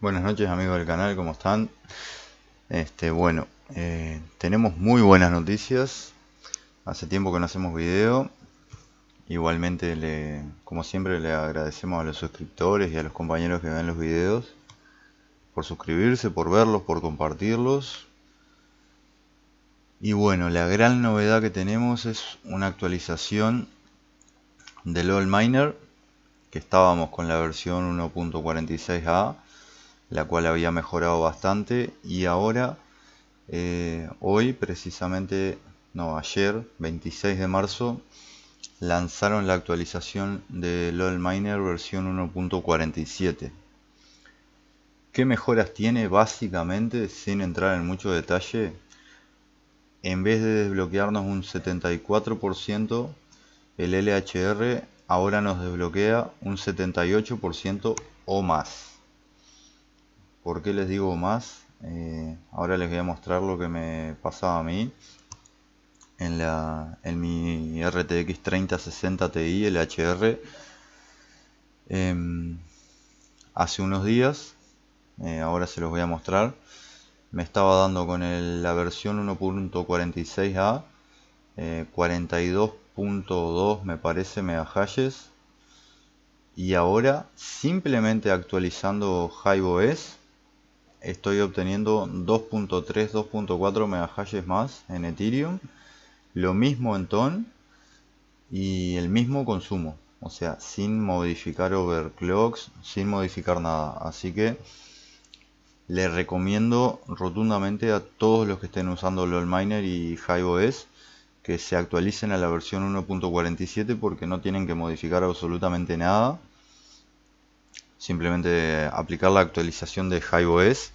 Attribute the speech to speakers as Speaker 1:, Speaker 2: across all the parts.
Speaker 1: Buenas noches amigos del canal, ¿cómo están? Este, bueno, eh, tenemos muy buenas noticias. Hace tiempo que no hacemos video. Igualmente, le, como siempre, le agradecemos a los suscriptores y a los compañeros que ven los videos por suscribirse, por verlos, por compartirlos. Y bueno, la gran novedad que tenemos es una actualización de LOL Miner, que estábamos con la versión 1.46a la cual había mejorado bastante y ahora eh, hoy precisamente no ayer 26 de marzo lanzaron la actualización de LOL Miner versión 1.47 ¿Qué mejoras tiene básicamente sin entrar en mucho detalle? En vez de desbloquearnos un 74%, el LHR ahora nos desbloquea un 78% o más. ¿Por qué les digo más? Eh, ahora les voy a mostrar lo que me pasaba a mí en, mi RTX 3060 Ti, el HR. Em, hace unos días, eh, ahora se los voy a mostrar, me estaba dando con la versión 1.46a, 42.2 eh, me parece hashes y ahora simplemente actualizando HiveOS estoy obteniendo 2.3, 2.4 megahashes más en Ethereum. Lo mismo en TON y el mismo consumo. O sea, sin modificar overclocks, sin modificar nada. Así que les recomiendo rotundamente a todos los que estén usando LOLMiner y HiveOS que se actualicen a la versión 1.47 porque no tienen que modificar absolutamente nada simplemente aplicar la actualización de HiveOS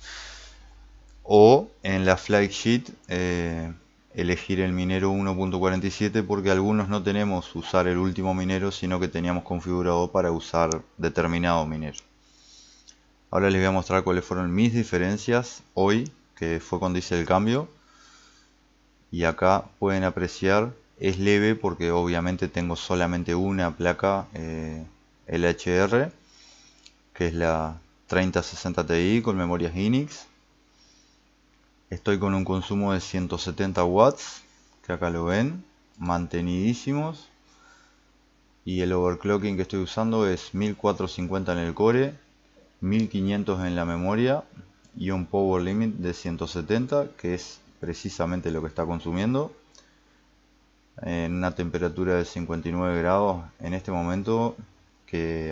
Speaker 1: o en la flag sheet eh, elegir el minero 1.47 porque algunos no tenemos usar el último minero sino que teníamos configurado para usar determinado minero ahora les voy a mostrar cuáles fueron mis diferencias hoy que fue cuando hice el cambio y acá pueden apreciar es leve porque obviamente tengo solamente una placa eh, LHR que es la 3060 Ti con memoria Inix. Estoy con un consumo de 170 watts, que acá lo ven, mantenidísimos. Y el overclocking que estoy usando es 1450 en el core, 1500 en la memoria y un power limit de 170, que es precisamente lo que está consumiendo en una temperatura de 59 grados en este momento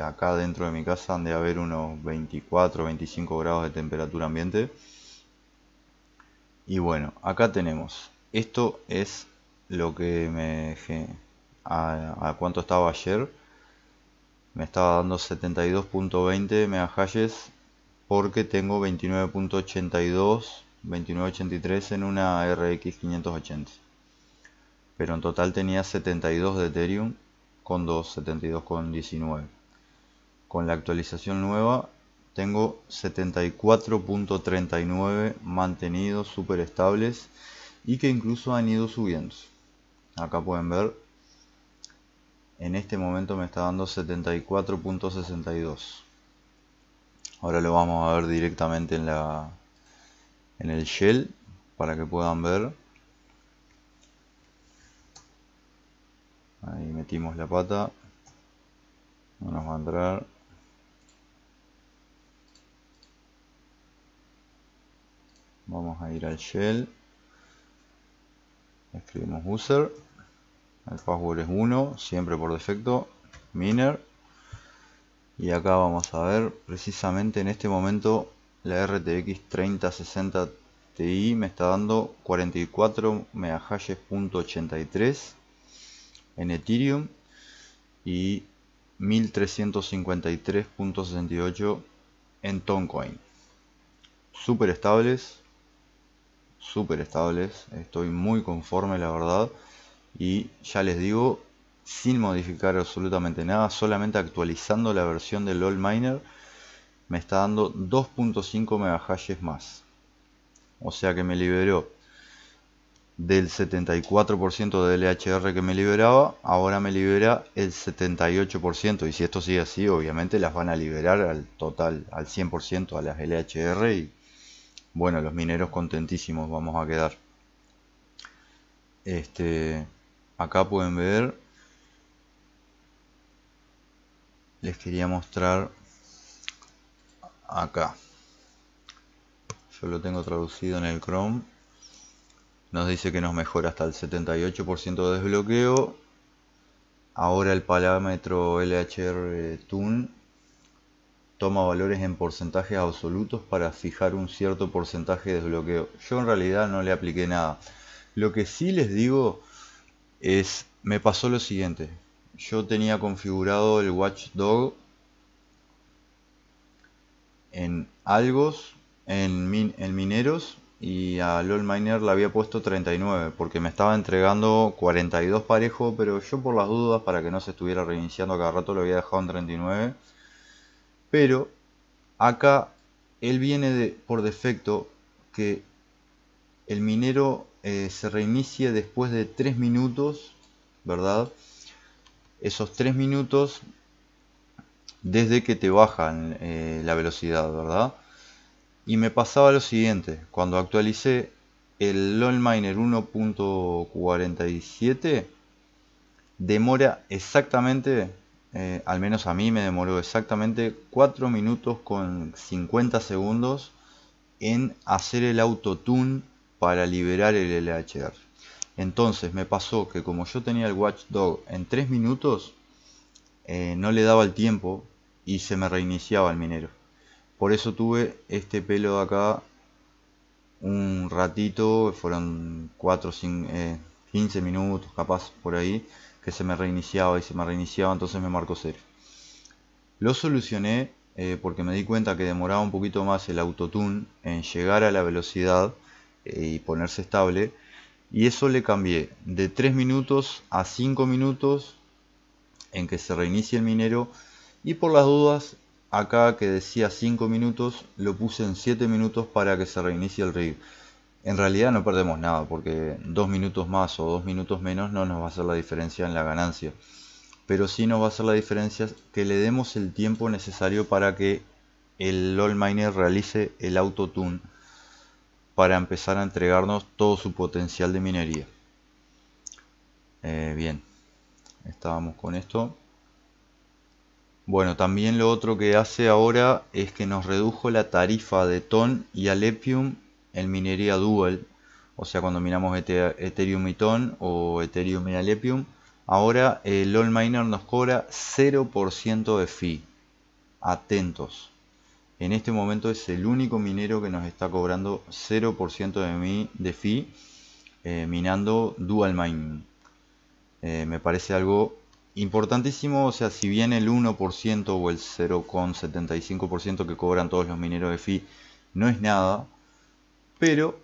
Speaker 1: acá dentro de mi casa han de haber unos 24 25 grados de temperatura ambiente y bueno acá tenemos esto es lo que me a, cuánto estaba ayer me estaba dando 72.20 megahashes porque tengo 29.82 29.83 en una RX 580 pero en total tenía 72 de Ethereum con 2.72.19 con Con la actualización nueva tengo 74.39 mantenidos súper estables y que incluso han ido subiendo. Acá pueden ver, en este momento me está dando 74.62. Ahora lo vamos a ver directamente en, la, en el shell para que puedan ver Ahí metimos la pata. No nos va a entrar. Vamos a ir al shell. Escribimos user. El password es 1, siempre por defecto. Miner. Y acá vamos a ver, precisamente en este momento la RTX 3060 Ti me está dando 44 MHz.83 en Ethereum y 1353.68 en Toncoin. Super estables, súper estables, estoy muy conforme la verdad y ya les digo, sin modificar absolutamente nada, solamente actualizando la versión del LOL Miner me está dando 2.5 megahashes más. O sea que me liberó del 74% de LHR que me liberaba, ahora me libera el 78%. Y si esto sigue así, obviamente las van a liberar al total, al 100% a las LHR. Y bueno, los mineros contentísimos vamos a quedar. Este, acá pueden ver, les quería mostrar acá. Yo lo tengo traducido en el Chrome. Nos dice que nos mejora hasta el 78% de desbloqueo. Ahora el parámetro LHR Tune toma valores en porcentajes absolutos para fijar un cierto porcentaje de desbloqueo. Yo en realidad no le apliqué nada. Lo que sí les digo es, me pasó lo siguiente. Yo tenía configurado el Watchdog en algos, en, en mineros y a LOL Miner le había puesto 39 porque me estaba entregando 42 parejo, pero yo por las dudas, para que no se estuviera reiniciando cada rato, lo había dejado en 39. Pero acá él viene por defecto que el minero eh, se reinicie después de 3 minutos, ¿verdad? Esos 3 minutos desde que te bajan eh, la velocidad, ¿verdad? Y me pasaba lo siguiente, cuando actualicé el LOLminer Miner 1.47 demora exactamente, eh, al menos a mí me demoró exactamente 4 minutos con 50 segundos en hacer el autotune para liberar el LHR. Entonces me pasó que como yo tenía el Watchdog en 3 minutos, eh, no le daba el tiempo y se me reiniciaba el minero. Por eso tuve este pelo de acá un ratito, fueron 4, o 15 minutos capaz por ahí, que se me reiniciaba y se me reiniciaba, entonces me marcó cero. Lo solucioné eh, porque me di cuenta que demoraba un poquito más el autotune en llegar a la velocidad eh, y ponerse estable. Y eso le cambié de 3 minutos a 5 minutos en que se reinicie el minero. Y por las dudas acá que decía 5 minutos, lo puse en 7 minutos para que se reinicie el rig. En realidad no perdemos nada porque 2 minutos más o 2 minutos menos no nos va a hacer la diferencia en la ganancia. Pero sí nos va a hacer la diferencia que le demos el tiempo necesario para que el LOL Miner realice el tune para empezar a entregarnos todo su potencial de minería. Eh, bien, estábamos con esto. Bueno, también lo otro que hace ahora es que nos redujo la tarifa de TON y Alepium en minería dual. O sea, cuando miramos Ethereum y TON o Ethereum y Alepium, ahora el All Miner nos cobra 0% de fee. Atentos. En este momento es el único minero que nos está cobrando 0% de, mi, de fee eh, minando dual mining. Eh, me parece algo Importantísimo, o sea, si bien el 1% o el 0,75% que cobran todos los mineros de FI no es nada, pero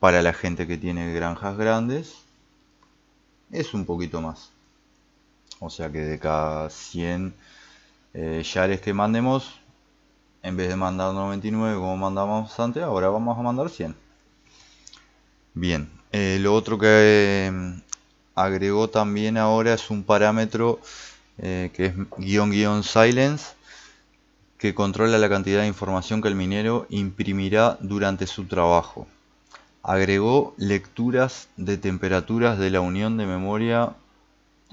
Speaker 1: para la gente que tiene granjas grandes es un poquito más. O sea que de cada 100 eh, yares que mandemos, en vez de mandar 99 como mandábamos antes, ahora vamos a mandar 100. Bien, eh, lo otro que agregó también ahora es un parámetro eh, que es guión guión silence que controla la cantidad de información que el minero imprimirá durante su trabajo. Agregó lecturas de temperaturas de la unión de memoria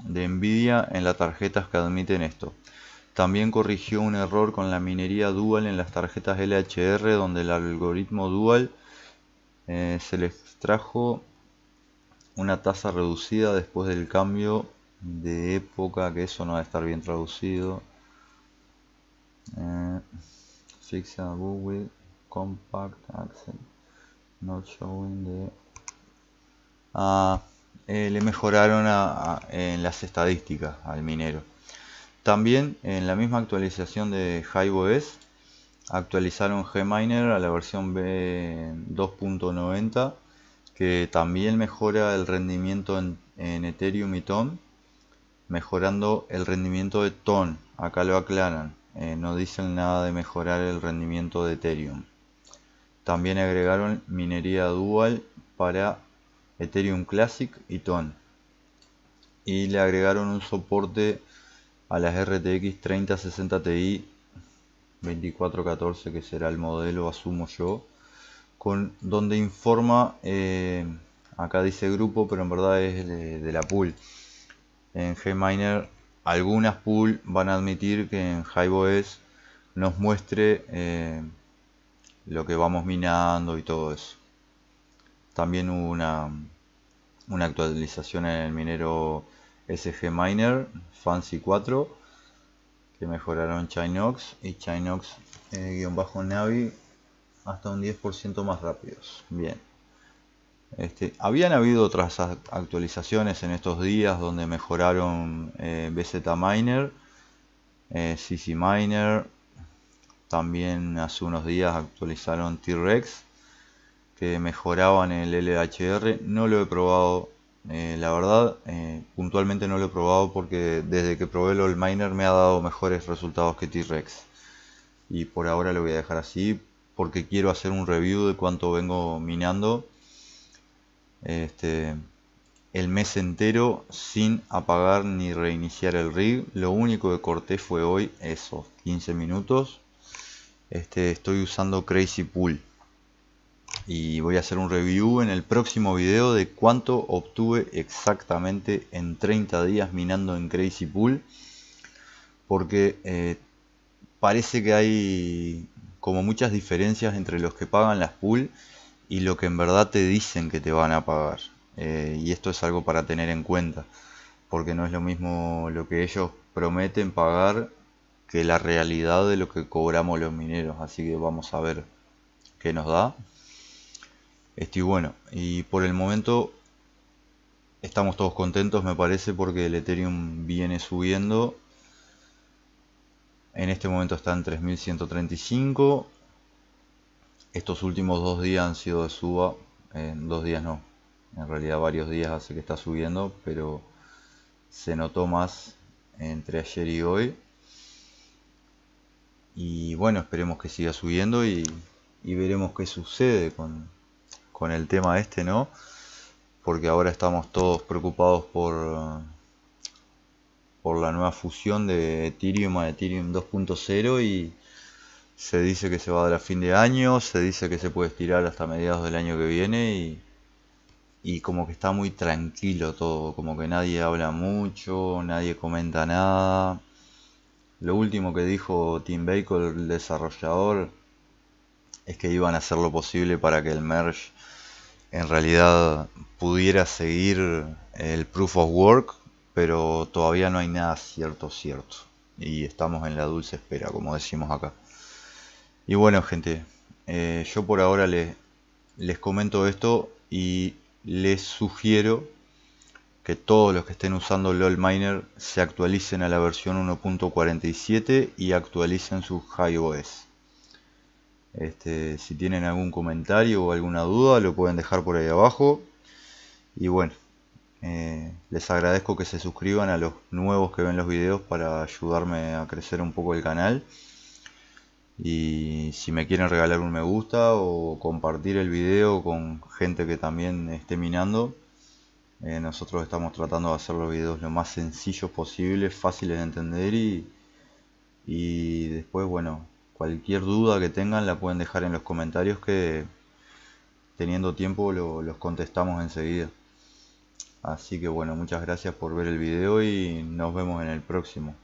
Speaker 1: de NVIDIA en las tarjetas que admiten esto. También corrigió un error con la minería dual en las tarjetas LHR donde el algoritmo dual eh, se le extrajo una tasa reducida después del cambio de época, que eso no va a estar bien traducido. Eh, Google Compact accent Not Showing ah, eh, le mejoraron en las estadísticas al minero. También en la misma actualización de HiveOS actualizaron Gminer a la versión B2.90 que también mejora el rendimiento en, Ethereum y TON, mejorando el rendimiento de Ton. Acá lo aclaran, eh, no dicen nada de mejorar el rendimiento de Ethereum. También agregaron minería dual para Ethereum Classic y Ton. Y le agregaron un soporte a las RTX 3060 Ti 2414 que será el modelo asumo yo con, donde informa, eh, acá dice grupo, pero en verdad es de, la pool. En Gminer algunas pool van a admitir que en HiveOS nos muestre eh, lo que vamos minando y todo eso. También hubo una, una actualización en el minero SG Miner Fancy 4 que mejoraron Chinox y Chinox-Navi eh, hasta un 10% más rápidos. Bien. Este, habían habido otras actualizaciones en estos días donde mejoraron eh, BZ Miner, CC eh, Miner, también hace unos días actualizaron T-Rex que mejoraban el LHR. No lo he probado, eh, la verdad, puntualmente no lo he probado porque desde que probé el Miner me ha dado mejores resultados que T-Rex. Y por ahora lo voy a dejar así porque quiero hacer un review de cuánto vengo minando este, el mes entero sin apagar ni reiniciar el rig. Lo único que corté fue hoy esos 15 minutos. Este, estoy usando Crazy Pool y voy a hacer un review en el próximo video de cuánto obtuve exactamente en 30 días minando en Crazy Pool porque eh, parece que hay como muchas diferencias entre los que pagan las pool y lo que en verdad te dicen que te van a pagar. Eh, y esto es algo para tener en cuenta, porque no es lo mismo lo que ellos prometen pagar que la realidad de lo que cobramos los mineros. Así que vamos a ver qué nos da. Estoy bueno, y por el momento estamos todos contentos me parece porque el Ethereum viene subiendo en este momento está en 3135. Estos últimos dos días han sido de suba. En dos días no. En realidad varios días hace que está subiendo. Pero se notó más entre ayer y hoy. Y bueno, esperemos que siga subiendo y, y veremos qué sucede con, con el tema este, ¿no? Porque ahora estamos todos preocupados por por la nueva fusión de Ethereum a Ethereum 2.0 y se dice que se va a dar a fin de año, se dice que se puede estirar hasta mediados del año que viene y, como que está muy tranquilo todo, como que nadie habla mucho, nadie comenta nada. Lo último que dijo Tim Baker, el desarrollador, es que iban a hacer lo posible para que el merge en realidad pudiera seguir el proof of work pero todavía no hay nada cierto, cierto. Y estamos en la dulce espera, como decimos acá. Y bueno, gente, eh, yo por ahora les comento esto y les sugiero que todos los que estén usando LOL Miner se actualicen a la versión 1.47 y actualicen su HiOS. Este, si tienen algún comentario o alguna duda lo pueden dejar por ahí abajo. Y bueno, eh, les agradezco que se suscriban a los nuevos que ven los videos para ayudarme a crecer un poco el canal. Y si me quieren regalar un me gusta o compartir el video con gente que también esté minando, eh, nosotros estamos tratando de hacer los videos lo más sencillos posible, fáciles de entender y, después, bueno, cualquier duda que tengan la pueden dejar en los comentarios que teniendo tiempo los contestamos enseguida. Así que bueno, muchas gracias por ver el video y nos vemos en el próximo.